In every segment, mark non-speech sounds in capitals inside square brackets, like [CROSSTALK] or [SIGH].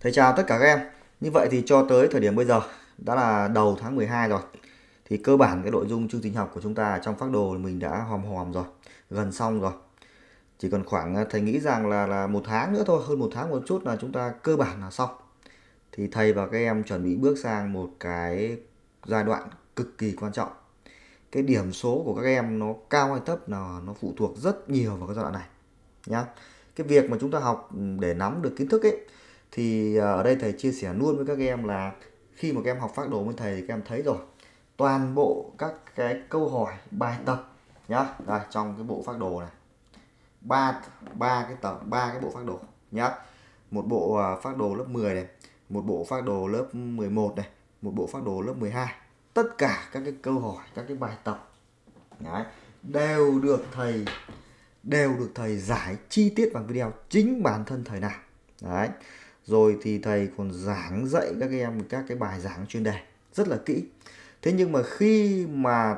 Thầy chào tất cả các em. Như vậy thì cho tới thời điểm bây giờ đã là đầu tháng 12 rồi. Thì cơ bản cái nội dung chương trình học của chúng ta trong phác đồ mình đã hòm hòm rồi, gần xong rồi. Chỉ còn khoảng à, thầy nghĩ rằng là là một tháng nữa thôi, hơn một tháng một chút là chúng ta cơ bản là xong. Thì thầy và các em chuẩn bị bước sang một cái giai đoạn cực kỳ quan trọng. Cái điểm số của các em nó cao hay thấp là nó phụ thuộc rất nhiều vào cái giai đoạn này nhá. Cái việc mà chúng ta học ừ, để nắm được kiến thức ấy thì à, ở đây thầy chia sẻ luôn với các em là khi mà các em học phác đồ với thầy thì các em thấy rồi toàn bộ các cái câu hỏi bài tập nhá đây trong cái bộ phác đồ này ba ba cái tập ba cái bộ phác đồ nhá một bộ à, phác đồ lớp 10 này một bộ phác đồ lớp 11 này một bộ phác đồ lớp 12 tất cả các cái câu hỏi các cái bài tập Đấy, đều được thầy đều được thầy giải chi tiết bằng video chính bản thân thầy nào Đấy rồi thì thầy còn giảng dạy các em các cái bài giảng chuyên đề rất là kỹ thế nhưng mà khi mà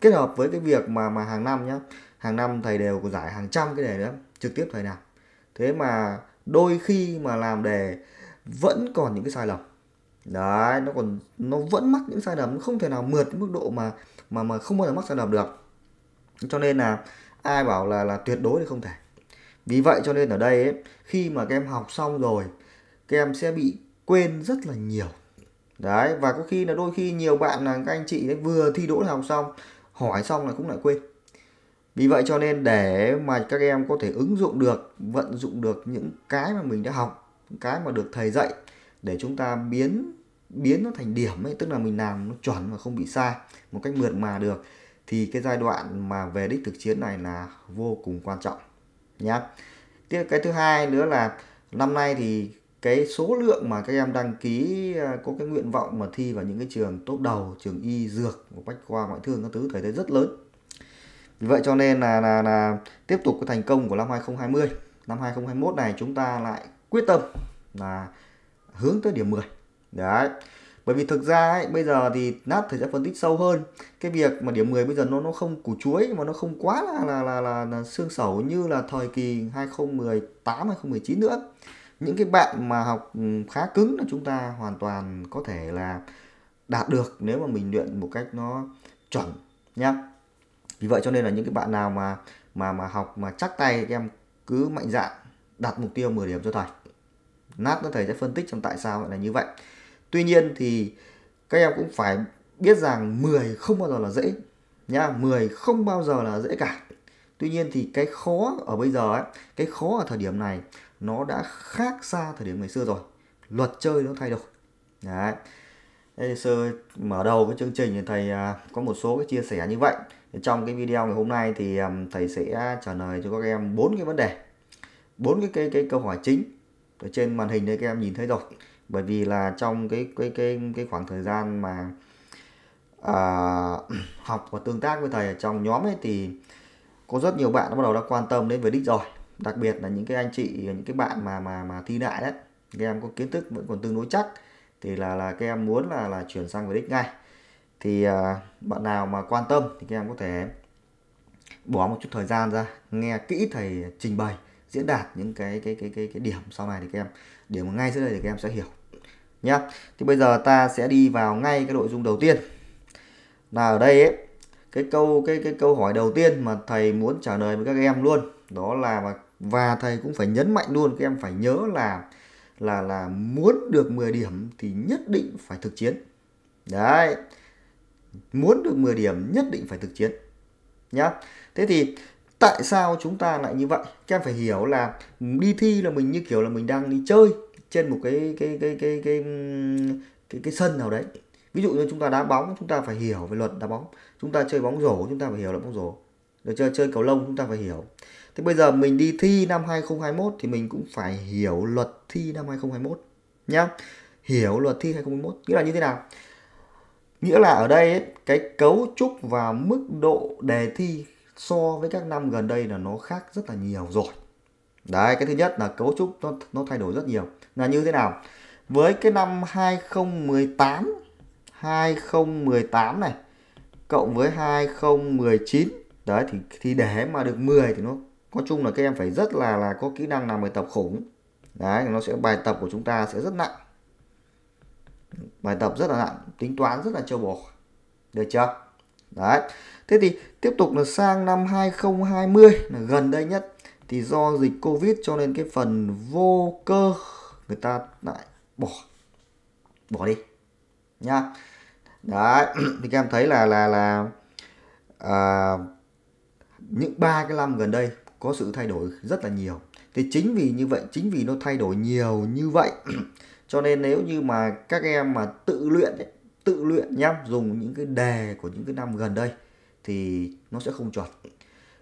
kết hợp với cái việc mà mà hàng năm nhá hàng năm thầy đều có giải hàng trăm cái đề đó trực tiếp thầy làm thế mà đôi khi mà làm đề vẫn còn những cái sai lầm đấy nó còn nó vẫn mắc những sai lầm nó không thể nào mượt đến mức độ mà mà mà không bao giờ mắc sai lầm được cho nên là ai bảo là là tuyệt đối thì không thể vì vậy cho nên ở đây ấy, khi mà các em học xong rồi các em sẽ bị quên rất là nhiều đấy và có khi là đôi khi nhiều bạn là các anh chị đấy vừa thi đỗ đại học xong hỏi xong là cũng lại quên vì vậy cho nên để mà các em có thể ứng dụng được vận dụng được những cái mà mình đã học cái mà được thầy dạy để chúng ta biến biến nó thành điểm ấy tức là mình làm nó chuẩn và không bị sai một cách mượt mà được thì cái giai đoạn mà về đích thực chiến này là vô cùng quan trọng nhá tiếp cái thứ hai nữa là năm nay thì cái số lượng mà các em đăng ký à, có cái nguyện vọng mà thi vào những cái trường tốt đầu trường y dược bách khoa ngoại thương các thứ thấy thấy rất lớn vì vậy cho nên là là là tiếp tục cái thành công của năm 2020 năm 2021 này chúng ta lại quyết tâm là hướng tới điểm 10 đấy bởi vì thực ra ấy, bây giờ thì nát thì sẽ phân tích sâu hơn cái việc mà điểm 10 bây giờ nó nó không củ chuối mà nó không quá là là là, là, là xương sẩu như là thời kỳ 2018 2019 nữa những cái bạn mà học ừ, khá cứng là chúng ta hoàn toàn có thể là đạt được nếu mà mình luyện một cách nó chuẩn nhá vì vậy cho nên là những cái bạn nào mà mà mà học mà chắc tay các em cứ mạnh dạn đặt mục tiêu 10 điểm cho thầy nát nữa thầy sẽ phân tích trong tại sao lại là như vậy tuy nhiên thì các em cũng phải biết rằng 10 không bao giờ là dễ nhá 10 không bao giờ là dễ cả tuy nhiên thì cái khó ở bây giờ ấy, cái khó ở thời điểm này nó đã khác xa thời điểm ngày xưa rồi luật chơi nó thay đổi đấy Thế sơ mở đầu cái chương trình thì thầy à, có một số cái chia sẻ như vậy trong cái video ngày hôm nay thì à, thầy sẽ trả lời cho các em bốn cái vấn đề bốn cái, cái cái câu hỏi chính ở trên màn hình đây các em nhìn thấy rồi bởi vì là trong cái cái cái cái khoảng thời gian mà à, [CLEARS THROAT] học và tương tác với thầy ở trong nhóm ấy thì có rất nhiều bạn đã bắt đầu đã quan tâm đến về đích rồi đặc biệt là những cái anh chị những cái bạn mà mà mà thi đại đấy các em có kiến thức vẫn còn tương đối chắc thì là là các em muốn là là chuyển sang về ngay thì uh, bạn nào mà quan tâm thì các em có thể bỏ một chút thời gian ra nghe kỹ thầy trình bày diễn đạt những cái cái cái cái cái điểm sau này thì các em điểm ngay dưới đây thì các em sẽ hiểu nhá thì bây giờ ta sẽ đi vào ngay cái nội dung đầu tiên là ở đây ấy cái câu cái cái câu hỏi đầu tiên mà thầy muốn trả lời với các em luôn đó là mà và thầy cũng phải nhấn mạnh luôn các em phải nhớ là là là muốn được 10 điểm thì nhất định phải thực chiến đấy muốn được 10 điểm nhất định phải thực chiến nhá thế thì tại sao chúng ta lại như vậy các em phải hiểu là đi thi là mình như kiểu là mình đang đi chơi trên một cái cái cái cái cái cái, cái sân nào đấy ví dụ như chúng ta đá bóng chúng ta phải hiểu về luật đá bóng chúng ta chơi bóng rổ chúng ta phải hiểu luật bóng rổ rồi chơi chơi cầu lông chúng ta phải hiểu Thế bây giờ mình đi thi năm 2021 thì mình cũng phải hiểu luật thi năm 2021 nhá. Hiểu luật thi 2021 nghĩa là như thế nào? Nghĩa là ở đây ấy, cái cấu trúc và mức độ đề thi so với các năm gần đây là nó khác rất là nhiều rồi. Đấy, cái thứ nhất là cấu trúc nó nó thay đổi rất nhiều. Là như thế nào? Với cái năm 2018 2018 này cộng với 2019 đấy thì thì để mà được 10 thì nó nói chung là các em phải rất là là có kỹ năng làm bài tập khủng đấy nó sẽ bài tập của chúng ta sẽ rất nặng bài tập rất là nặng tính toán rất là châu bò được chưa đấy thế thì tiếp tục là sang năm 2020 là gần đây nhất thì do dịch covid cho nên cái phần vô cơ người ta lại bỏ bỏ đi nhá đấy [CLEARS THROAT] thì các em thấy là là là à, những ba cái năm gần đây có sự thay đổi rất là nhiều thì chính vì như vậy chính vì nó thay đổi nhiều như vậy [CLEARS THROAT] cho nên nếu như mà các em mà tự luyện ấy, tự luyện nhá dùng những cái đề của những cái năm gần đây thì nó sẽ không chuẩn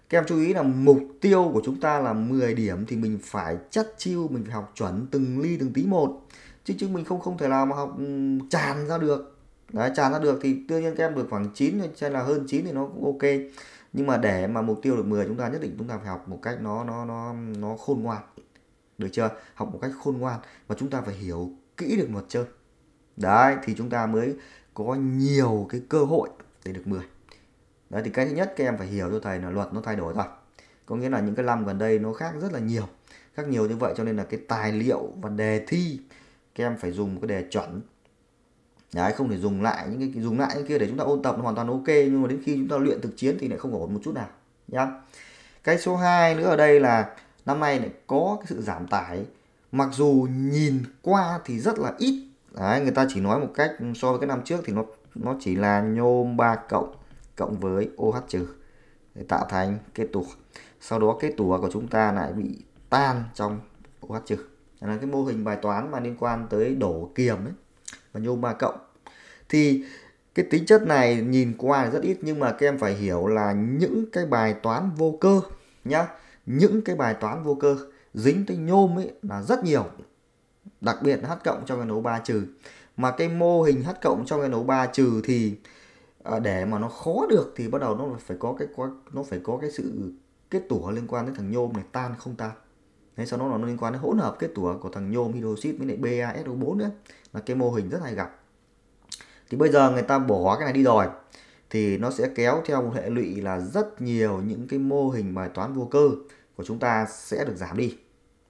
các em chú ý là mục tiêu của chúng ta là 10 điểm thì mình phải chắt chiêu mình phải học chuẩn từng ly từng tí một chứ chứ mình không không thể nào mà học ừ, tràn ra được Đấy, tràn ra được thì tự nhiên các em được khoảng 9 hay là hơn 9 thì nó cũng ok nhưng mà để mà mục tiêu được 10 chúng ta nhất định chúng ta phải học một cách nó nó nó nó khôn ngoan được chưa học một cách khôn ngoan và chúng ta phải hiểu kỹ được luật chơi đấy thì chúng ta mới có nhiều cái cơ hội để được 10 đấy thì cái thứ nhất các em phải hiểu cho thầy là luật nó thay đổi rồi có nghĩa là những cái năm gần đây nó khác rất là nhiều khác nhiều như vậy cho nên là cái tài liệu và đề thi các em phải dùng cái đề chuẩn Đấy, không thể dùng lại những cái dùng lại những kia để chúng ta ôn tập nó hoàn toàn ok nhưng mà đến khi chúng ta luyện thực chiến thì lại không ổn một chút nào nhá cái số 2 nữa ở đây là năm nay lại có cái sự giảm tải mặc dù nhìn qua thì rất là ít Đấy, người ta chỉ nói một cách so với cái năm trước thì nó nó chỉ là nhôm 3 cộng cộng với OH trừ để tạo thành kết tủa sau đó kết tủa của chúng ta lại bị tan trong OH trừ là cái mô hình bài toán mà liên quan tới đổ kiềm ấy và nhôm 3 cộng thì cái tính chất này nhìn qua rất ít nhưng mà các em phải hiểu là những cái bài toán vô cơ nhá những cái bài toán vô cơ dính tới nhôm ấy là rất nhiều đặc biệt h cộng trong cái nấu 3 trừ mà cái mô hình h cộng trong cái nấu 3 trừ thì à, để mà nó khó được thì bắt đầu nó phải có cái nó phải có cái sự kết tủa liên quan đến thằng nhôm này tan không tan Đấy, sau đó nó liên quan đến hỗn hợp kết tủa của thằng nhôm hydroxit với lại BaSO4 nữa là cái mô hình rất hay gặp thì bây giờ người ta bỏ cái này đi rồi thì nó sẽ kéo theo một hệ lụy là rất nhiều những cái mô hình bài toán vô cơ của chúng ta sẽ được giảm đi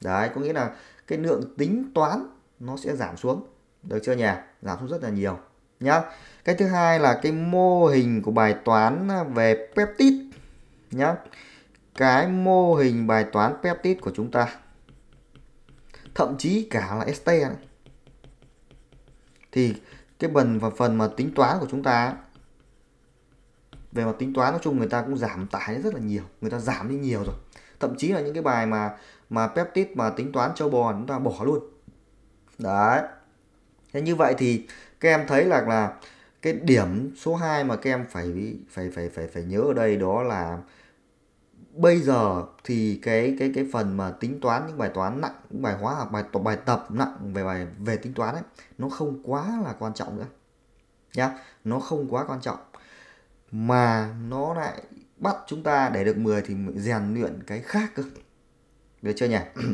đấy có nghĩa là cái lượng tính toán nó sẽ giảm xuống được chưa nhỉ giảm xuống rất là nhiều nhá cái thứ hai là cái mô hình của bài toán về peptide nhá cái mô hình bài toán peptide của chúng ta thậm chí cả là este thì cái phần và phần mà tính toán của chúng ta về mặt tính toán nói chung người ta cũng giảm tải rất là nhiều người ta giảm đi nhiều rồi thậm chí là những cái bài mà mà peptide mà tính toán châu bò chúng ta bỏ luôn đấy thế như vậy thì các em thấy là là cái điểm số 2 mà các em phải phải phải phải phải nhớ ở đây đó là bây giờ thì cái cái cái phần mà tính toán những bài toán nặng những bài hóa học bài tập bài tập nặng về bài về tính toán ấy nó không quá là quan trọng nữa nhá nó không quá quan trọng mà nó lại bắt chúng ta để được 10 thì rèn luyện cái khác cơ được chưa nhỉ [CLEARS THROAT]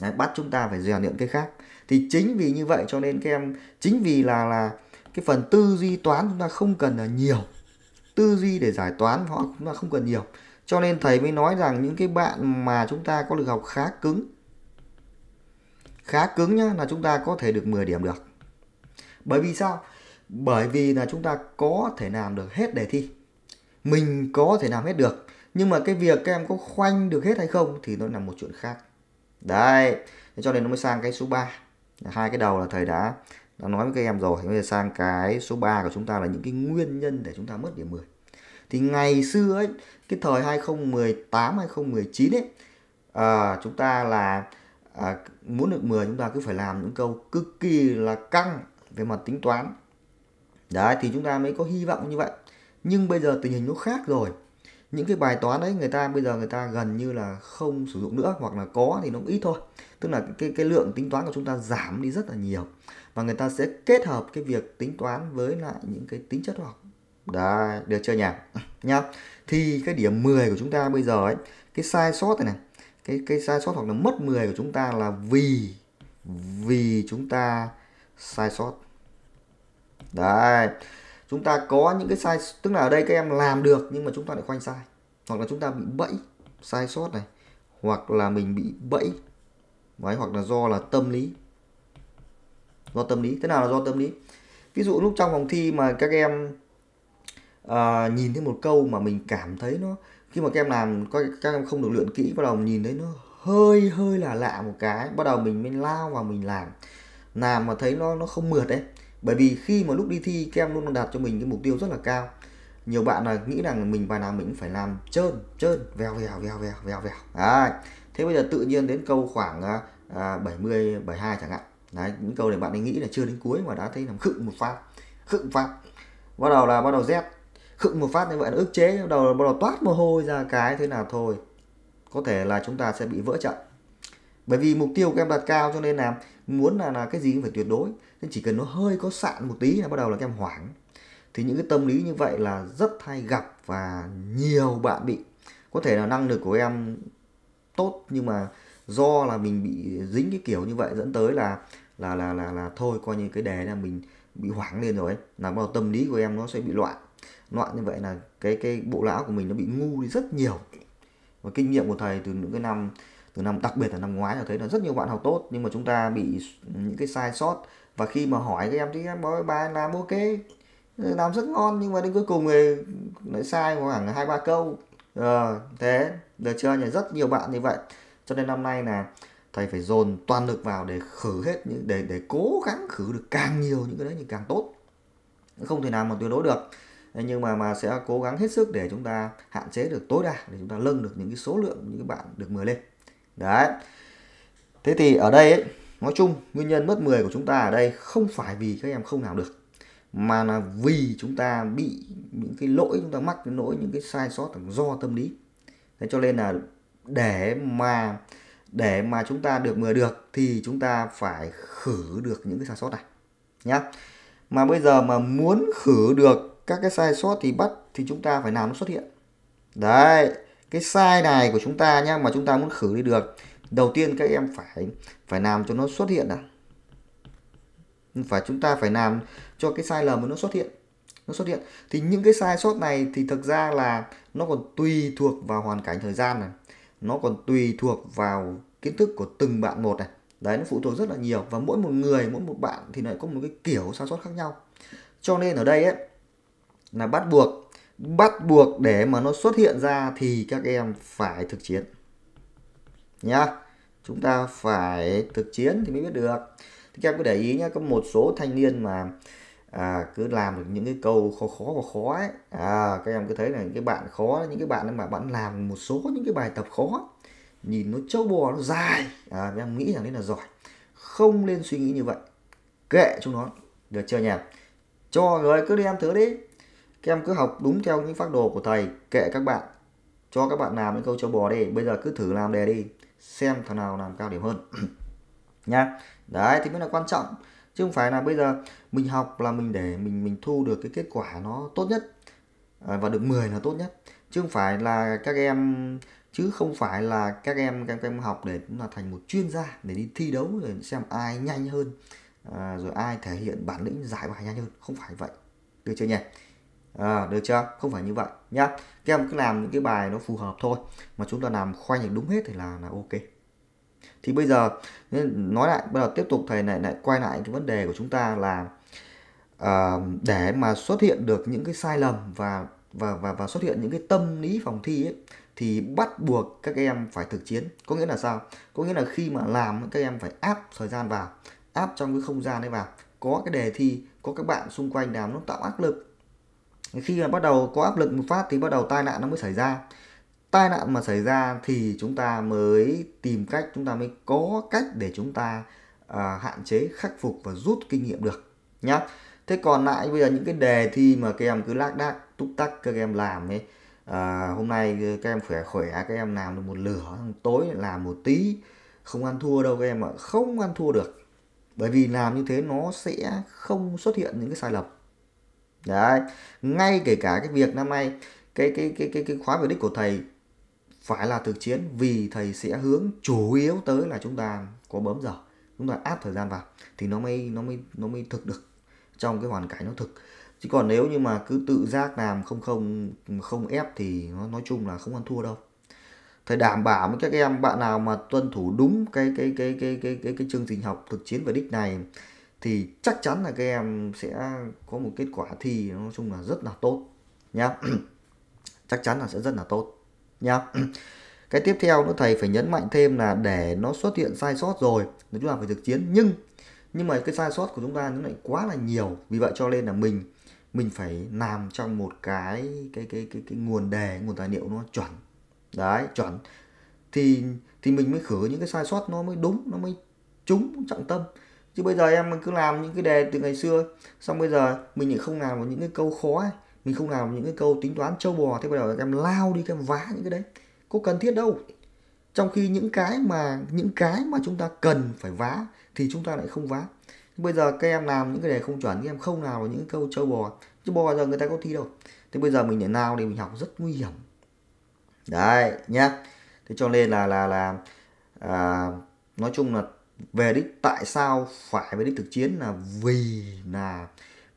Đấy, bắt chúng ta phải rèn luyện cái khác thì chính vì như vậy cho nên các em chính vì là là cái phần tư duy toán chúng ta không cần là nhiều tư duy để giải toán họ chúng ta không cần nhiều cho nên thầy mới nói rằng những cái bạn mà chúng ta có lực học khá cứng khá cứng nhá là chúng ta có thể được 10 điểm được. Bởi vì sao? Bởi vì là chúng ta có thể làm được hết đề thi. Mình có thể làm hết được. Nhưng mà cái việc các em có khoanh được hết hay không thì nó là một chuyện khác. Đấy, cho nên nó mới sang cái số 3. Hai cái đầu là thầy đã đã nói với các em rồi. Bây giờ sang cái số 3 của chúng ta là những cái nguyên nhân để chúng ta mất điểm 10 thì ngày xưa ấy cái thời 2018 2019 ấy à, chúng ta là à, muốn được 10 chúng ta cứ phải làm những câu cực kỳ là căng về mặt tính toán đấy thì chúng ta mới có hy vọng như vậy nhưng bây giờ tình hình nó khác rồi những cái bài toán đấy người ta bây giờ người ta gần như là không sử dụng nữa hoặc là có thì nó cũng ít thôi tức là cái cái lượng tính toán của chúng ta giảm đi rất là nhiều và người ta sẽ kết hợp cái việc tính toán với lại những cái tính chất học Đấy, được chưa nhỉ? Nhá. Thì cái điểm 10 của chúng ta bây giờ ấy, cái sai sót này này, cái cái sai sót hoặc là mất 10 của chúng ta là vì vì chúng ta sai sót. Đấy. Chúng ta có những cái sai tức là ở đây các em làm được nhưng mà chúng ta lại khoanh sai. Hoặc là chúng ta bị bẫy sai sót này, hoặc là mình bị bẫy. Đấy, hoặc là do là tâm lý. Do tâm lý. Thế nào là do tâm lý? Ví dụ lúc trong phòng thi mà các em Ờ, nhìn thấy một câu mà mình cảm thấy nó khi mà các em làm các, các em không được luyện kỹ bắt đầu nhìn thấy nó hơi hơi là lạ một cái bắt đầu mình mới lao vào mình làm làm mà thấy nó nó không mượt đấy bởi vì khi mà lúc đi thi các em luôn đặt cho mình cái mục tiêu rất là cao nhiều bạn là nghĩ rằng mình bài nào mình phải làm trơn trơn vèo vèo vèo vèo vèo vèo đấy. thế bây giờ tự nhiên đến câu khoảng à, 70 72 chẳng hạn đấy những câu để bạn ấy nghĩ là chưa đến cuối mà đã thấy làm khựng một phát khựng phát bắt đầu là bắt đầu rét khựng một phát như vậy nó ức chế đầu bắt đầu toát mồ hôi ra cái thế nào thôi có thể là chúng ta sẽ bị vỡ trận bởi vì mục tiêu của em đặt cao cho nên là muốn là, là cái gì cũng phải tuyệt đối nên chỉ cần nó hơi có sạn một tí là bắt đầu là các em hoảng thì những cái tâm lý như vậy là rất hay gặp và nhiều bạn bị có thể là năng lực của em tốt nhưng mà do là mình bị dính cái kiểu như vậy dẫn tới là là là là là thôi coi như cái đề là mình bị hoảng lên rồi ấy. là bắt đầu tâm lý của em nó sẽ bị loạn loạn như vậy là cái cái bộ não của mình nó bị ngu đi rất nhiều và kinh nghiệm của thầy từ những cái năm từ năm đặc biệt là năm ngoái là thấy là rất nhiều bạn học tốt nhưng mà chúng ta bị những cái sai sót và khi mà hỏi các em thì em nói bài làm ok làm rất ngon nhưng mà đến cuối cùng thì lại sai khoảng hai ba câu ờ, thế được chưa nhỉ rất nhiều bạn như vậy cho nên năm nay là thầy phải dồn toàn lực vào để khử hết những để để cố gắng khử được càng nhiều những cái đấy thì càng tốt không thể nào mà tuyệt đối được nhưng mà mà sẽ cố gắng hết sức để chúng ta hạn chế được tối đa để chúng ta nâng được những cái số lượng những cái bạn được 10 lên đấy thế thì ở đây ấy, nói chung nguyên nhân mất 10 của chúng ta ở đây không phải vì các em không làm được mà là vì chúng ta bị những cái lỗi chúng ta mắc những lỗi những cái sai sót do tâm lý thế cho nên là để mà để mà chúng ta được 10 được thì chúng ta phải khử được những cái sai sót này nhá mà bây giờ mà muốn khử được các cái sai sót thì bắt thì chúng ta phải làm nó xuất hiện đấy cái sai này của chúng ta nhé mà chúng ta muốn khử đi được đầu tiên các em phải phải làm cho nó xuất hiện à phải chúng ta phải làm cho cái sai lầm nó xuất hiện nó xuất hiện thì những cái sai sót này thì thực ra là nó còn tùy thuộc vào hoàn cảnh thời gian này nó còn tùy thuộc vào kiến thức của từng bạn một này đấy nó phụ thuộc rất là nhiều và mỗi một người mỗi một bạn thì lại có một cái kiểu sai sót khác nhau cho nên ở đây ấy là bắt buộc bắt buộc để mà nó xuất hiện ra thì các em phải thực chiến nhá chúng ta phải thực chiến thì mới biết được thì các em cứ để ý nhá có một số thanh niên mà à, cứ làm được những cái câu khó khó và khó ấy à, các em cứ thấy là những cái bạn khó những cái bạn mà bạn làm một số những cái bài tập khó nhìn nó trâu bò nó dài à, các em nghĩ rằng đấy là giỏi không nên suy nghĩ như vậy kệ chúng nó được chưa nhỉ cho người cứ đi em thử đi các em cứ học đúng theo những phác đồ của thầy, kệ các bạn. Cho các bạn làm những câu cho bò đi, bây giờ cứ thử làm đề đi, xem thằng nào làm cao điểm hơn. [CLEARS THROAT] nha. Đấy thì mới là quan trọng. Chứ không phải là bây giờ mình học là mình để mình mình thu được cái kết quả nó tốt nhất à, và được 10 là tốt nhất. Chứ không phải là các em chứ không phải là các em các em học để là thành một chuyên gia để đi thi đấu để xem ai nhanh hơn à, rồi ai thể hiện bản lĩnh giải bài nhanh hơn không phải vậy được chưa nhỉ à, được chưa không phải như vậy nhá các em cứ làm những cái bài nó phù hợp thôi mà chúng ta làm khoanh được đúng hết thì là là ok thì bây giờ nói lại bây giờ tiếp tục thầy này lại quay lại cái vấn đề của chúng ta là uh, để mà xuất hiện được những cái sai lầm và và và và xuất hiện những cái tâm lý phòng thi ấy, thì bắt buộc các em phải thực chiến có nghĩa là sao có nghĩa là khi mà làm các em phải áp thời gian vào áp trong cái không gian đấy vào có cái đề thi có các bạn xung quanh làm nó tạo áp lực khi mà bắt đầu có áp lực một phát thì bắt đầu tai nạn nó mới xảy ra tai nạn mà xảy ra thì chúng ta mới tìm cách chúng ta mới có cách để chúng ta à, hạn chế khắc phục và rút kinh nghiệm được nhá thế còn lại bây giờ những cái đề thi mà các em cứ lác đác túc tắc các em làm ấy à, hôm nay các em khỏe khỏe các em làm được một lửa tối làm một tí không ăn thua đâu các em ạ không ăn thua được bởi vì làm như thế nó sẽ không xuất hiện những cái sai lầm đấy ngay kể cả cái việc năm nay cái cái cái cái cái khóa về đích của thầy phải là thực chiến vì thầy sẽ hướng chủ yếu tới là chúng ta có bấm giờ chúng ta áp thời gian vào thì nó mới nó mới nó mới thực được trong cái hoàn cảnh nó thực chứ còn nếu như mà cứ tự giác làm không không không ép thì nó nói chung là không ăn thua đâu thầy đảm bảo với các em bạn nào mà tuân thủ đúng cái cái cái cái cái cái cái chương trình học thực chiến về đích này thì chắc chắn là các em sẽ có một kết quả thi nói chung là rất là tốt nhá [CLEARS THROAT] chắc chắn là sẽ rất là tốt nhá [CLEARS THROAT] cái tiếp theo nữa thầy phải nhấn mạnh thêm là để nó xuất hiện sai sót rồi thì chúng ta phải thực chiến nhưng nhưng mà cái sai sót của chúng ta nó lại quá là nhiều vì vậy cho nên là mình mình phải làm trong một cái cái cái cái, cái nguồn đề nguồn tài liệu nó chuẩn đấy chuẩn thì thì mình mới khử những cái sai sót nó mới đúng nó mới trúng trọng tâm chứ bây giờ em cứ làm những cái đề từ ngày xưa xong bây giờ mình lại không làm những cái câu khó ấy. mình không làm những cái câu tính toán trâu bò thế bây giờ em lao đi em vá những cái đấy có cần thiết đâu trong khi những cái mà những cái mà chúng ta cần phải vá thì chúng ta lại không vá bây giờ các em làm những cái đề không chuẩn các em không làm những cái câu trâu bò chứ bò giờ người ta có thi đâu thế bây giờ mình để nào thì mình học rất nguy hiểm đấy nhá thế cho nên là là là à, nói chung là về đích tại sao phải về đích thực chiến là vì là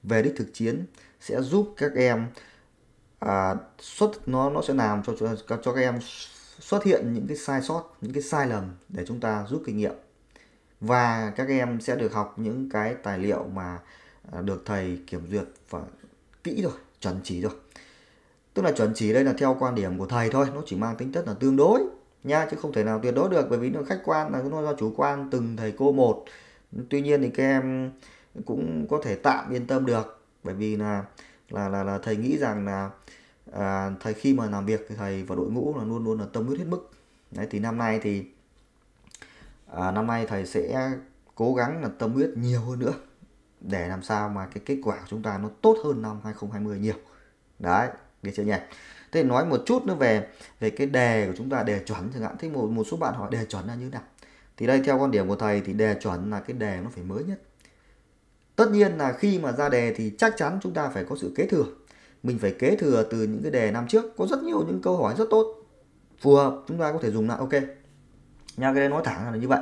về đích thực chiến sẽ giúp các em à, xuất nó nó sẽ làm cho cho cho các em xuất hiện những cái sai sót những cái sai lầm để chúng ta rút kinh nghiệm và các em sẽ được học những cái tài liệu mà à, được thầy kiểm duyệt và kỹ rồi chuẩn chỉ rồi tức là chuẩn chỉ đây là theo quan điểm của thầy thôi nó chỉ mang tính chất là tương đối nha chứ không thể nào tuyệt đối được bởi vì nó khách quan là nó do chủ quan từng thầy cô một tuy nhiên thì các em cũng có thể tạm yên tâm được bởi vì là là là, là thầy nghĩ rằng là à, thầy khi mà làm việc thầy và đội ngũ là luôn luôn là tâm huyết hết mức đấy thì năm nay thì à, năm nay thầy sẽ cố gắng là tâm huyết nhiều hơn nữa để làm sao mà cái kết quả của chúng ta nó tốt hơn năm 2020 nhiều đấy được chưa nhỉ thế nói một chút nữa về về cái đề của chúng ta đề chuẩn chẳng hạn thế một một số bạn hỏi đề chuẩn là như thế nào thì đây theo quan điểm của thầy thì đề chuẩn là cái đề nó phải mới nhất tất nhiên là khi mà ra đề thì chắc chắn chúng ta phải có sự kế thừa mình phải kế thừa từ những cái đề năm trước có rất nhiều những câu hỏi rất tốt phù hợp chúng ta có thể dùng lại ok nha cái đấy nói thẳng là như vậy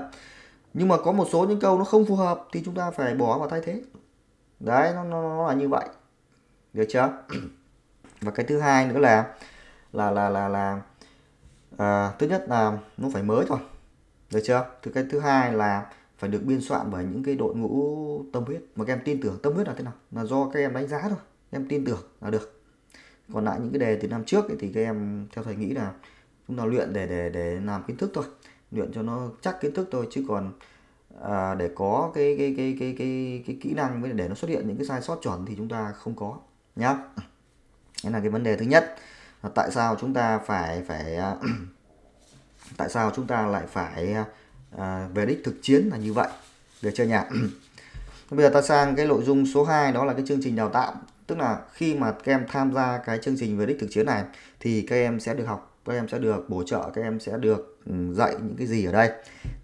nhưng mà có một số những câu nó không phù hợp thì chúng ta phải bỏ và thay thế đấy nó, nó, nó là như vậy được chưa [CLEARS THROAT] và cái thứ hai nữa là là là là là à, thứ nhất là nó phải mới thôi được chưa thứ cái thứ hai là phải được biên soạn bởi những cái đội ngũ tâm huyết mà các em tin tưởng tâm huyết là thế nào là do các em đánh giá thôi các em tin tưởng là được còn lại những cái đề từ năm trước ấy, thì các em theo thầy nghĩ là chúng ta luyện để để để làm kiến thức thôi luyện cho nó chắc kiến thức thôi chứ còn à, để có cái cái cái cái cái cái kỹ năng với để nó xuất hiện những cái sai sót chuẩn thì chúng ta không có nhá Đấy là cái vấn đề thứ nhất. là tại sao chúng ta phải phải à, [CLEARS THROAT] tại sao chúng ta lại phải à, à, về đích thực chiến là như vậy được chơi nhỉ? [CLEARS THROAT] Bây giờ ta sang cái nội dung số 2 đó là cái chương trình đào tạo, tức là khi mà các em tham gia cái chương trình về đích thực chiến này thì các em sẽ được học, các em sẽ được bổ trợ, các em sẽ được ừ, dạy những cái gì ở đây.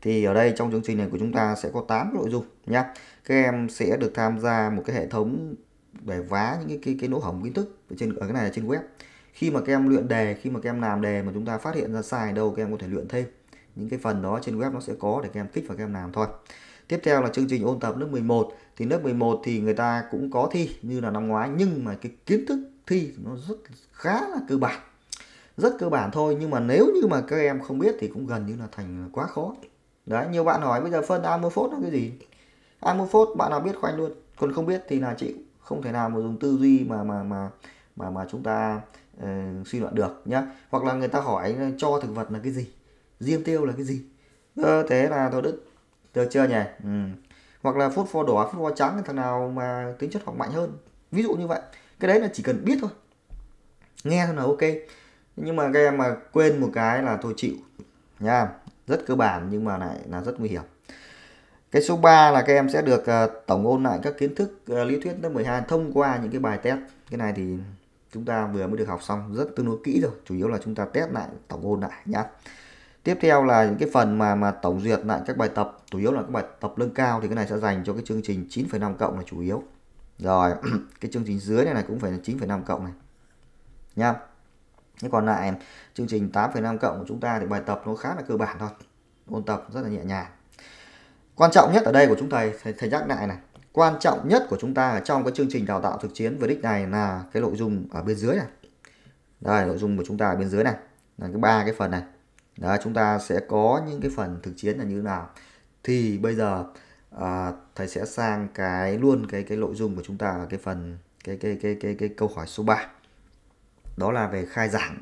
Thì ở đây trong chương trình này của chúng ta sẽ có 8 nội dung nhé. Các em sẽ được tham gia một cái hệ thống để vá những cái cái, cái lỗ hổng kiến thức ở trên ở cái này là trên web khi mà các em luyện đề khi mà các em làm đề mà chúng ta phát hiện ra sai đâu các em có thể luyện thêm những cái phần đó trên web nó sẽ có để các em kích và các em làm thôi tiếp theo là chương trình ôn tập lớp 11 thì lớp 11 thì người ta cũng có thi như là năm ngoái nhưng mà cái kiến thức thi nó rất khá là cơ bản rất cơ bản thôi nhưng mà nếu như mà các em không biết thì cũng gần như là thành quá khó đấy nhiều bạn hỏi bây giờ phân amophos là cái gì amophos bạn nào biết khoanh luôn còn không biết thì là chịu không thể nào mà dùng tư duy mà mà mà mà mà chúng ta uh, suy luận được nhá hoặc là người ta hỏi cho thực vật là cái gì diêm tiêu là cái gì Đó, ờ, thế là tôi đức được chưa nhỉ ừ. hoặc là phốt pho đỏ phốt pho trắng thằng nào mà tính chất học mạnh hơn ví dụ như vậy cái đấy là chỉ cần biết thôi nghe thôi là ok nhưng mà các em mà quên một cái là tôi chịu nha rất cơ bản nhưng mà lại là rất nguy hiểm cái số 3 là các em sẽ được ờ, tổng ôn lại các kiến thức ờ, lý thuyết lớp 12 thông qua những cái bài test. Cái này thì chúng ta vừa mới được học xong rất tương đối kỹ rồi, chủ yếu là chúng ta test lại, tổng ôn lại nhá. Tiếp theo là những cái phần mà mà tổng duyệt lại các bài tập, chủ yếu là các bài tập lương cao thì cái này sẽ dành cho cái chương trình 9,5 cộng là chủ yếu. Rồi, [CLEARS THROAT] cái chương trình dưới này, này cũng phải là 9,5 cộng này. Nhá. Thế còn lại chương trình 8,5 cộng của chúng ta thì bài tập nó khá là cơ bản thôi. Ôn tập rất là nhẹ nhàng quan trọng nhất ở đây của chúng thầy thầy, thầy nhắc lại này quan trọng nhất của chúng ta ở trong cái chương trình đào tạo thực chiến với đích này là cái nội dung ở bên dưới này đây nội dung của chúng ta ở bên dưới này là cái ba cái phần này đó chúng ta sẽ có những cái phần thực chiến là như thế nào thì bây giờ à, thầy sẽ sang cái luôn cái cái nội dung của chúng ta ở cái phần cái cái cái cái cái câu hỏi số 3 đó là về khai giảng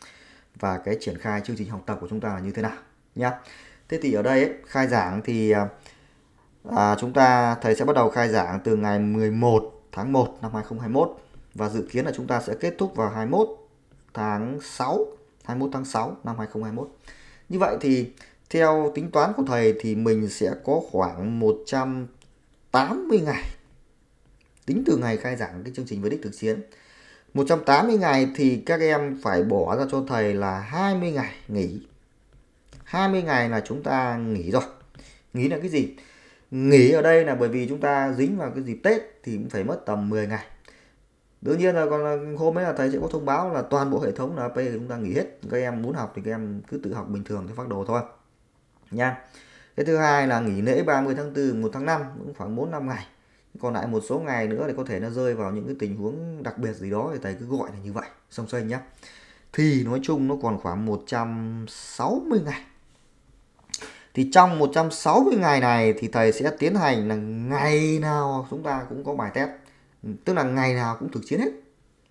[CLEARS THROAT] và cái triển khai chương trình học tập của chúng ta là như thế nào nhé Thế thì ở đây ấy, khai giảng thì à, à chúng ta thầy sẽ bắt đầu khai giảng từ ngày 11 tháng 1 năm 2021 và dự kiến là chúng ta sẽ kết thúc vào 21 tháng 6 21 tháng 6 năm 2021. Như vậy thì theo tính toán của thầy thì mình sẽ có khoảng 180 ngày tính từ ngày khai giảng cái chương trình với đích thực chiến. 180 ngày thì các em phải bỏ ra cho thầy là 20 ngày nghỉ 20 ngày là chúng ta nghỉ rồi nghỉ là cái gì nghỉ ở đây là bởi vì chúng ta dính vào cái dịp Tết thì cũng phải mất tầm 10 ngày đương nhiên là còn hôm ấy là thầy sẽ có thông báo là toàn bộ hệ thống là AP chúng ta nghỉ hết các em muốn học thì các em cứ tự học bình thường thì phác đồ thôi nha cái thứ hai là nghỉ lễ 30 tháng 4 1 tháng 5 cũng khoảng 4 5 ngày còn lại một số ngày nữa thì có thể nó rơi vào những cái tình huống đặc biệt gì đó thì thầy cứ gọi là như vậy xong xuôi nhá thì nói chung nó còn khoảng 160 ngày thì trong 160 ngày này thì thầy sẽ tiến hành là ngày nào chúng ta cũng có bài test tức là ngày nào cũng thực chiến hết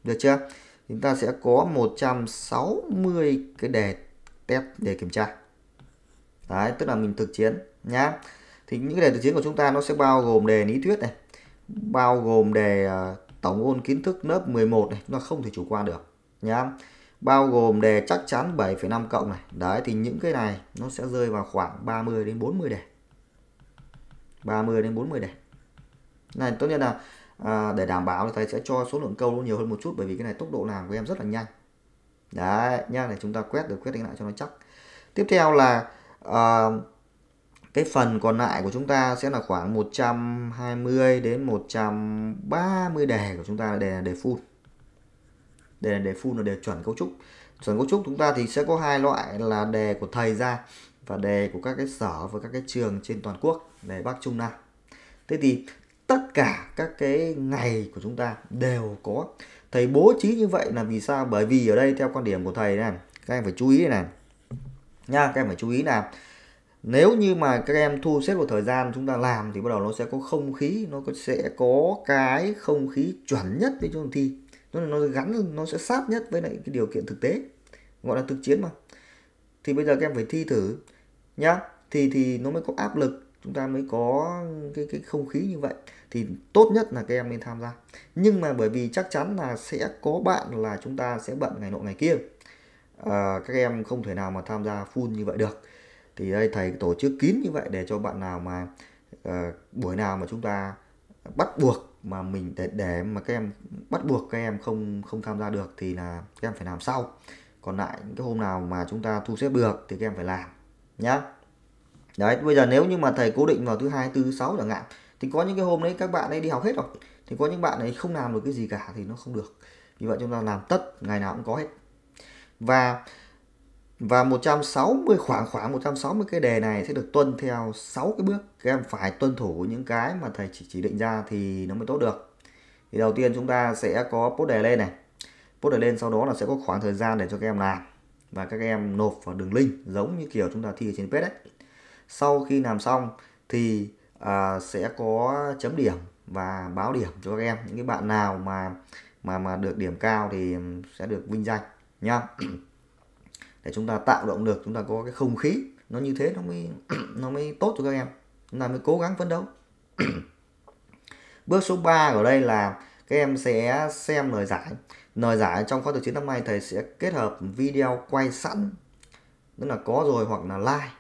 được chưa chúng ta sẽ có 160 cái đề test để kiểm tra đấy tức là mình thực chiến nhá thì những đề thực chiến của chúng ta nó sẽ bao gồm đề lý thuyết này bao gồm đề ờ, tổng ôn kiến thức lớp 11 này nó không thể chủ quan được nhá bao gồm đề chắc chắn 7,5 cộng này. Đấy thì những cái này nó sẽ rơi vào khoảng 30 đến 40 đề. 30 đến 40 đề. Này tất nhiên là à, để đảm bảo thì thầy sẽ cho số lượng câu nó nhiều hơn một chút bởi vì cái này tốc độ làm của em rất là nhanh. Đấy nha để chúng ta quét được quét định lại cho nó chắc. Tiếp theo là à, cái phần còn lại của chúng ta sẽ là khoảng 120 đến 130 đề của chúng ta là đề đề full đề đề full là đề chuẩn cấu trúc chuẩn cấu trúc chúng ta thì sẽ có hai loại là đề của thầy ra và đề của các cái sở và các cái trường trên toàn quốc đề bắc trung nam thế thì tất cả các cái ngày của chúng ta đều có thầy bố trí như vậy là vì sao bởi vì ở đây theo quan điểm của thầy này các em phải chú ý này nha các em phải chú ý là nếu như mà các em thu xếp một thời gian chúng ta làm thì bắt đầu nó sẽ có không khí nó sẽ có cái không khí chuẩn nhất với chúng thi nó nó gắn nó sẽ sát nhất với lại cái điều kiện thực tế gọi là thực chiến mà thì bây giờ các em phải thi thử nhá thì thì nó mới có áp lực chúng ta mới có cái cái không khí như vậy thì tốt nhất là các em nên tham gia nhưng mà bởi vì chắc chắn là sẽ có bạn là chúng ta sẽ bận ngày nọ ngày kia à, các em không thể nào mà tham gia full như vậy được thì đây thầy tổ chức kín như vậy để cho bạn nào mà à, buổi nào mà chúng ta bắt buộc mà mình để để mà các em bắt buộc các em không không tham gia được thì là các em phải làm sau còn lại những cái hôm nào mà chúng ta thu xếp được thì các em phải làm nhá đấy bây giờ nếu như mà thầy cố định vào thứ hai thứ sáu chẳng hạn thì có những cái hôm đấy các bạn ấy đi học hết rồi thì có những bạn ấy không làm được cái gì cả thì nó không được vì vậy chúng ta làm tất ngày nào cũng có hết và và 160 khoảng khoảng 160 cái đề này sẽ được tuân theo 6 cái bước. Các em phải tuân thủ những cái mà thầy chỉ, chỉ định ra thì nó mới tốt được. Thì đầu tiên chúng ta sẽ có post đề lên này. Post đề lên sau đó là sẽ có khoảng thời gian để cho các em làm và các em nộp vào đường link giống như kiểu chúng ta thi ở trên page đấy. Sau khi làm xong thì à, sẽ có chấm điểm và báo điểm cho các em. Những cái bạn nào mà mà mà được điểm cao thì sẽ được vinh danh nhá. [CLEARS THROAT] để chúng ta tạo động lực chúng ta có cái không khí nó như thế nó mới [CLEARS THROAT] nó mới tốt cho các em chúng ta mới cố gắng phấn đấu [CLEARS THROAT] bước số 3 ở đây là các em sẽ xem lời giải lời giải trong khóa từ chiến năm nay thầy sẽ kết hợp video quay sẵn tức là có rồi hoặc là like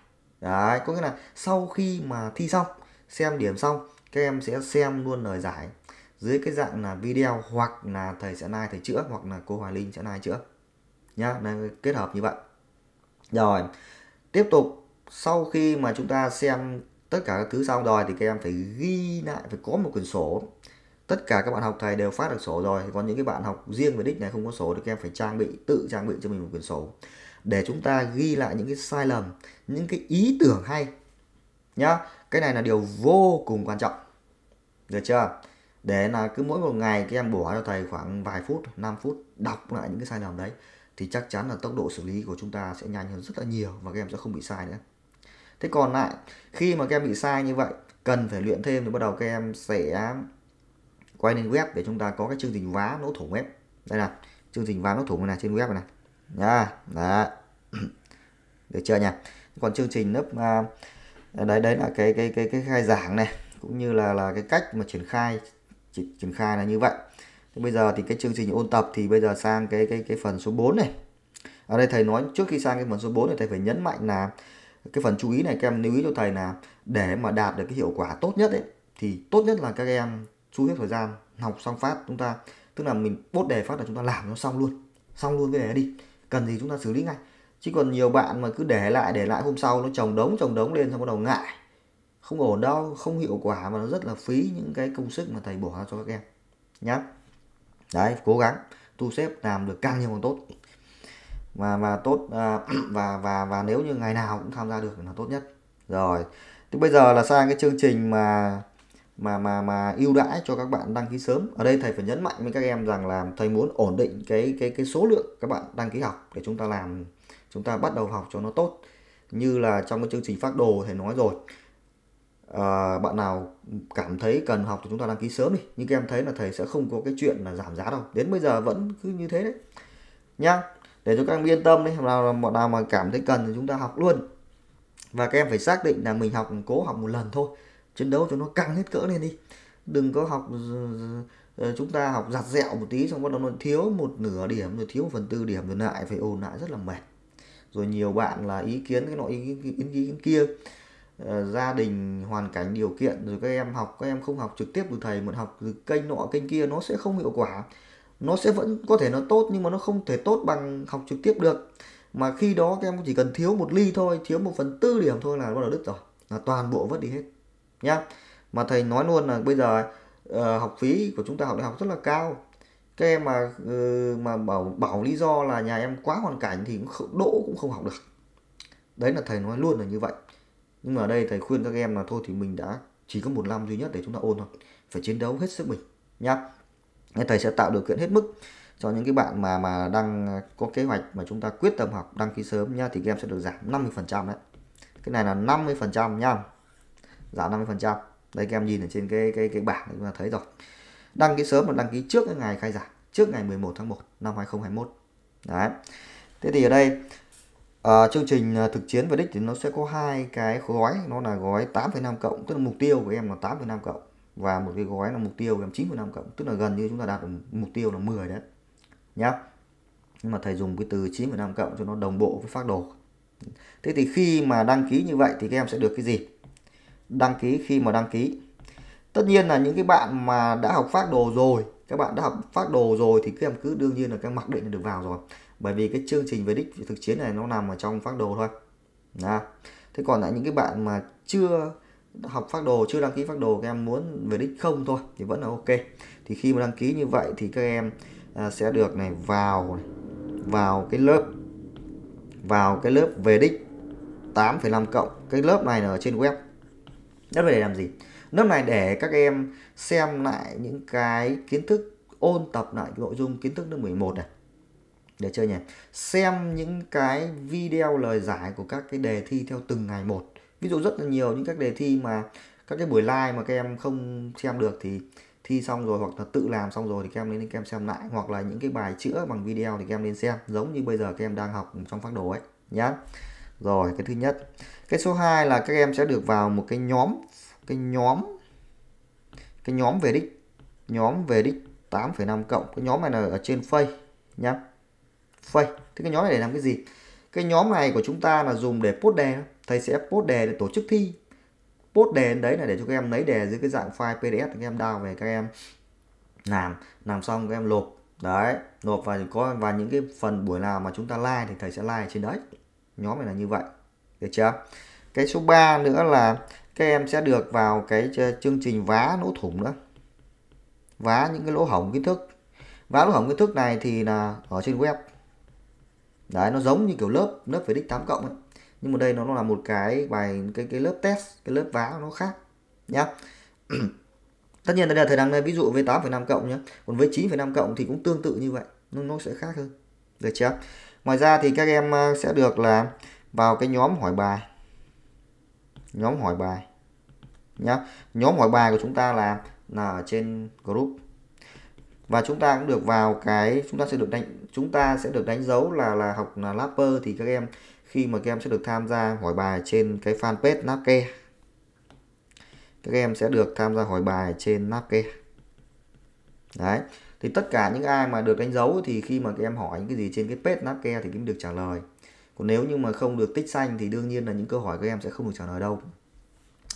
đấy có nghĩa là sau khi mà thi xong xem điểm xong các em sẽ xem luôn lời giải dưới cái dạng là video hoặc là thầy sẽ like thầy chữa hoặc là cô Hoài Linh sẽ like chữa nhá kết hợp như vậy rồi, tiếp tục sau khi mà chúng ta xem tất cả các thứ xong rồi thì các em phải ghi lại, phải có một quyển sổ. Tất cả các bạn học thầy đều phát được sổ rồi, còn những cái bạn học riêng về đích này không có sổ thì các em phải trang bị, tự trang bị cho mình một quyển sổ. Để chúng ta ghi lại những cái sai lầm, những cái ý tưởng hay. Nhá, cái này là điều vô cùng quan trọng. Được chưa? Để là cứ mỗi một ngày các em bỏ cho thầy khoảng vài phút, 5 phút đọc lại những cái sai lầm đấy thì chắc chắn là tốc độ xử lý của chúng ta sẽ nhanh hơn rất là nhiều và các em sẽ không bị sai nữa. Thế còn lại khi mà các em bị sai như vậy cần phải luyện thêm thì bắt đầu các em sẽ quay lên web để chúng ta có cái chương trình vá lỗ thủng web. Đây là chương trình vá lỗ thủng này trên web này. Nha, đó. [CLEARS THROAT] Được chưa nhỉ? Còn chương trình lớp à, đấy đấy là cái cái cái cái khai giảng này cũng như là là cái cách mà triển khai triển khai là như vậy Thế bây giờ thì cái chương trình ôn tập thì bây giờ sang cái cái cái phần số 4 này. Ở đây thầy nói trước khi sang cái phần số 4 này thầy phải nhấn mạnh là cái phần chú ý này các em lưu ý cho thầy là để mà đạt được cái hiệu quả tốt nhất ấy thì tốt nhất là các em chú hết thời gian học xong phát chúng ta tức là mình bốt đề phát là chúng ta làm nó xong luôn xong luôn cái đề đi cần gì chúng ta xử lý ngay chứ còn nhiều bạn mà cứ để lại để lại hôm sau nó chồng đống chồng đống lên xong bắt đầu ngại không ổn đâu không hiệu quả mà nó rất là phí những cái công sức mà thầy bỏ ra cho các em nhé đấy cố gắng thu xếp làm được càng nhiều càng tốt và và tốt à, [CLEARS THROAT] và và và nếu như ngày nào cũng tham gia được là tốt nhất rồi thì bây giờ là sang cái chương trình mà mà mà mà ưu đãi cho các bạn đăng ký sớm ở đây thầy phải nhấn mạnh với các em rằng là thầy muốn ổn định cái cái cái số lượng các bạn đăng ký học để chúng ta làm chúng ta bắt đầu học cho nó tốt như là trong cái chương trình phát đồ thầy nói rồi à, bạn nào cảm thấy cần học thì chúng ta đăng ký sớm đi nhưng các em thấy là thầy sẽ không có cái chuyện là giảm giá đâu đến bây giờ vẫn cứ như thế đấy nhá để cho các em yên tâm đấy nào bọn nào mà cảm thấy cần thì chúng ta học luôn và các em phải xác định là mình học cố học một lần thôi chiến đấu cho nó căng hết cỡ lên đi đừng có học ờ, ờ, chúng ta học giặt dẹo một tí xong bắt đầu nó thiếu một nửa điểm rồi thiếu một phần tư điểm rồi lại phải ồn lại rất là mệt rồi nhiều bạn là ý kiến cái nọ ý kiến kia Ờ, gia đình hoàn cảnh điều kiện rồi các em học các em không học trực tiếp từ thầy mà học từ kênh nọ kênh kia nó sẽ không hiệu quả nó sẽ vẫn có thể nó tốt nhưng mà nó không thể tốt bằng học trực tiếp được mà khi đó các em chỉ cần thiếu một ly thôi thiếu một phần tư điểm thôi là bắt đầu đứt rồi là toàn bộ vứt đi hết nhá mà thầy nói luôn là bây giờ uh, học phí của chúng ta học đại học rất là cao các em mà uh, mà bảo bảo lý do là nhà em quá hoàn cảnh thì cũng không, đỗ cũng không học được đấy là thầy nói luôn là như vậy nhưng mà ở đây thầy khuyên các em là thôi thì mình đã chỉ có một năm duy nhất để chúng ta ôn thôi phải chiến đấu hết sức mình nhá thầy sẽ tạo điều kiện hết mức cho những cái bạn mà mà đang có kế hoạch mà chúng ta quyết tâm học đăng ký sớm nhá thì các em sẽ được giảm 50% đấy cái này là 50% nhá giảm 50% đây các em nhìn ở trên cái cái cái bảng chúng ta thấy rồi đăng ký sớm và đăng ký trước cái ngày khai giảng trước ngày 11 tháng 1 năm 2021 đấy thế thì ở đây À, chương trình ờ, thực chiến về đích thì nó sẽ có hai cái gói nó là gói 8,5 cộng tức là mục tiêu của em là 8,5 cộng và một cái gói là mục tiêu của em 9,5 cộng tức là gần như chúng ta đạt được mục tiêu là 10 đấy nhá nhưng mà thầy dùng cái từ 9,5 cộng cho nó đồng bộ với phác đồ thế thì khi mà đăng ký như vậy thì các em sẽ được cái gì đăng ký khi mà đăng ký tất nhiên là những cái bạn mà đã học phác đồ rồi các bạn đã học phác đồ rồi thì các em cứ đương nhiên là các mặc định là được vào rồi bởi vì cái chương trình về đích thực chiến này nó nằm ở trong phác đồ thôi Đó. thế còn lại những cái bạn mà chưa học phác đồ chưa đăng ký phác đồ các em muốn về đích không thôi thì vẫn là ok thì khi mà đăng ký như vậy thì các em à, sẽ được này vào vào cái lớp vào cái lớp về đích 8,5 cộng cái lớp này là ở trên web lớp này để làm gì lớp này để các em xem lại những cái kiến thức ôn tập lại nội dung kiến thức lớp 11 này được chưa nhỉ xem những cái video lời giải của các cái đề thi theo từng ngày một ví dụ rất là nhiều những các đề thi mà các cái buổi live mà các em không xem được thì thi xong rồi hoặc là tự làm xong rồi thì các em lên các em xem lại hoặc là những cái bài chữa bằng video thì các em lên xem giống như bây giờ các em đang học trong phác đồ ấy nhá rồi cái thứ nhất cái số 2 là các em sẽ được vào một cái nhóm cái nhóm cái nhóm về đích nhóm về đích 8,5 cộng cái nhóm này là ở trên Face nhá Face. Thế cái nhóm này để làm cái gì? Cái nhóm này của chúng ta là dùng để post đề. Thầy sẽ post đề để tổ chức thi. Post đề đấy là để cho các em lấy đề dưới cái dạng file PDF các em download về các em làm. Làm xong các em lột Đấy, nộp và có và những cái phần buổi nào mà chúng ta like thì thầy sẽ like trên đấy. Nhóm này là như vậy. Được chưa? Cái số 3 nữa là các em sẽ được vào cái ờ, chương trình vá lỗ thủng nữa. Vá những cái lỗ hổng kiến thức. Vá lỗ hổng kiến thức này thì là ở trên web đấy nó giống như kiểu lớp lớp về đích 8 cộng ấy nhưng mà đây nó là một cái bài cái cái lớp test cái lớp vá nó khác nhá [CLEARS THROAT] tất nhiên đây là thầy đang ví dụ với 8,5 cộng nhé còn với 9,5 cộng thì cũng tương tự như vậy nhưng nó sẽ khác hơn được chưa ngoài ra thì các em ờ, sẽ được là vào cái nhóm hỏi bài nhóm hỏi bài nhá nhóm hỏi bài của chúng ta là là ở trên group và chúng ta cũng được vào cái chúng ta sẽ được đánh chúng ta sẽ được đánh dấu là là học là lapper thì các em khi mà các em sẽ được tham gia hỏi bài trên cái fanpage napke các em sẽ được tham gia hỏi bài trên napke đấy thì tất cả những ai mà được đánh dấu thì khi mà các em hỏi những cái gì trên cái page napke thì cũng được trả lời còn nếu như mà không được tích xanh thì đương nhiên là những câu hỏi các em sẽ không được trả lời đâu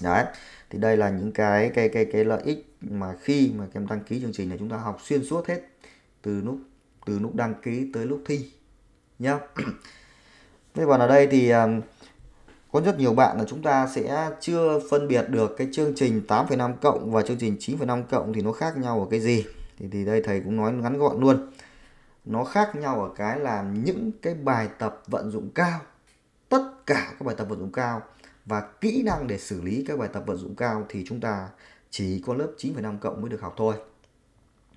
đấy thì đây là những cái cái cái cái lợi ích mà khi mà em đăng ký chương trình là chúng ta học xuyên suốt hết từ lúc từ lúc đăng ký tới lúc thi nhá [CLEARS THROAT] thế còn ở đây thì à, có rất nhiều bạn là chúng ta sẽ chưa phân biệt được cái chương trình 8,5 cộng và chương trình 9,5 cộng thì nó khác nhau ở cái gì thì thì đây thầy cũng nói ngắn gọn luôn nó khác nhau ở cái là những cái bài tập vận dụng cao tất cả các bài tập vận dụng cao và kỹ năng để xử lý các bài tập vận dụng cao thì chúng ta chỉ có lớp 9,5 cộng mới được học thôi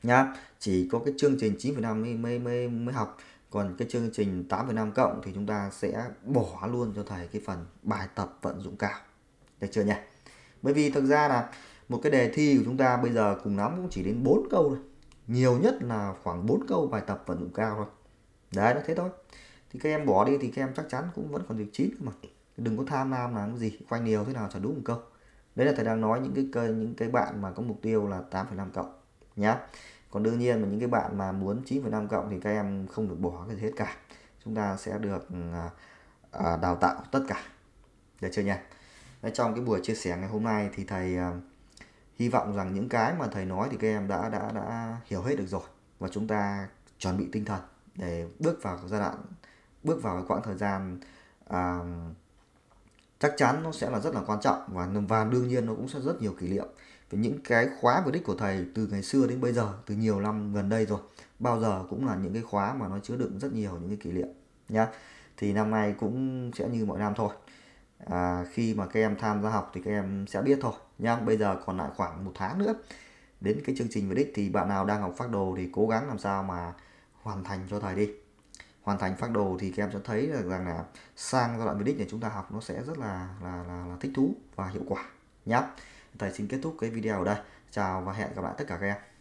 nhá chỉ có cái chương trình 9,5 mới, mới mới mới học còn cái chương trình 8,5 cộng thì chúng ta sẽ bỏ luôn cho thầy cái phần bài tập vận dụng cao được chưa nhỉ bởi vì thực ra là một cái đề thi của chúng ta bây giờ cùng lắm cũng chỉ đến 4 câu thôi nhiều nhất là khoảng 4 câu bài tập vận dụng cao thôi đấy nó thế thôi thì các em bỏ đi thì các em chắc chắn cũng vẫn còn được chín mà đừng có tham lam làm cái gì quanh nhiều thế nào chả đúng một câu đấy là thầy đang nói những cái cơ những cái bạn mà có mục tiêu là 8,5 cộng nhá còn đương nhiên mà những cái bạn mà muốn 9,5 cộng thì các em không được bỏ cái gì hết cả chúng ta sẽ được à, à, đào tạo tất cả được chưa nhỉ đấy, trong cái buổi chia sẻ ngày hôm nay thì thầy à, hy vọng rằng những cái mà thầy nói thì các em đã đã đã hiểu hết được rồi và chúng ta chuẩn bị tinh thần để bước vào giai đoạn bước vào cái quãng thời gian à, chắc chắn nó sẽ là rất là quan trọng và và đương nhiên nó cũng sẽ rất nhiều kỷ niệm về những cái khóa về đích của thầy từ ngày xưa đến bây giờ từ nhiều năm gần đây rồi bao giờ cũng là những cái khóa mà nó chứa đựng rất nhiều những cái kỷ niệm nhá thì năm nay cũng sẽ như mọi năm thôi à, khi mà các em tham gia học thì các em sẽ biết thôi nhá bây giờ còn lại khoảng một tháng nữa đến cái chương trình về đích thì bạn nào đang học phát đồ thì cố gắng làm sao mà hoàn thành cho thầy đi hoàn thành phác đồ thì các em sẽ thấy được rằng là sang giai đoạn về đích này chúng ta học nó sẽ rất là là, là, là thích thú và hiệu quả nhá thầy xin kết thúc cái video ở đây chào và hẹn gặp lại tất cả các em